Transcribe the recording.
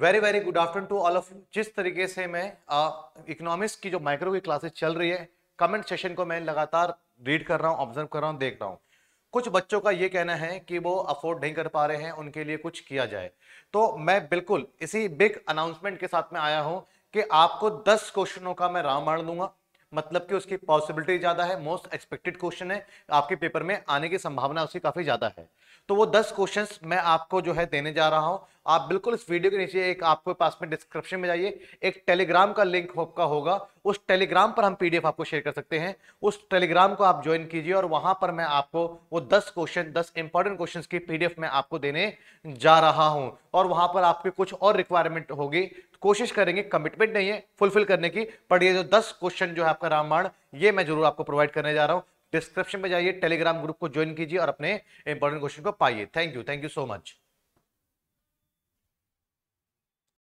very very good afternoon to all of you जिस तरीके से मैं इकोनॉमिक्स की जो माइक्रो की क्लासेस चल रही है कमेंट सेशन को मैं लगातार रीड कर रहा हूँ ऑब्जर्व कर रहा हूँ देख रहा हूँ कुछ बच्चों का ये कहना है कि वो अफोर्ड नहीं कर पा रहे हैं उनके लिए कुछ किया जाए तो मैं बिल्कुल इसी बिग अनाउंसमेंट के साथ में आया हूँ कि आपको दस क्वेश्चनों का मैं रामबाण दूंगा मतलब कि उसकी पॉसिबिलिटी ज़्यादा है मोस्ट एक्सपेक्टेड क्वेश्चन है आपके पेपर में आने की संभावना उसकी काफ़ी ज़्यादा है तो वो दस क्वेश्चन मैं आपको जो है देने जा रहा हूँ आप बिल्कुल इस वीडियो के नीचे एक आपको पास में डिस्क्रिप्शन में जाइए एक टेलीग्राम का लिंक आपका होगा उस टेलीग्राम पर हम पीडीएफ आपको शेयर कर सकते हैं उस टेलीग्राम को आप ज्वाइन कीजिए और वहां पर मैं आपको वो दस क्वेश्चन दस इंपॉर्टेंट क्वेश्चन की पीडीएफ में आपको देने जा रहा हूं और वहां पर आपके कुछ और रिक्वायरमेंट होगी कोशिश करेंगे कमिटमेंट नहीं है फुलफिल करने की पर ये जो दस क्वेश्चन जो है आपका रामायण ये मैं जरूर आपको प्रोवाइड करने जा रहा हूँ डिस्क्रिप्शन में जाइए टेलीग्राम ग्रुप को ज्वाइन कीजिए और अपने इंपॉर्टेंट क्वेश्चन को पाइए thank you thank you so much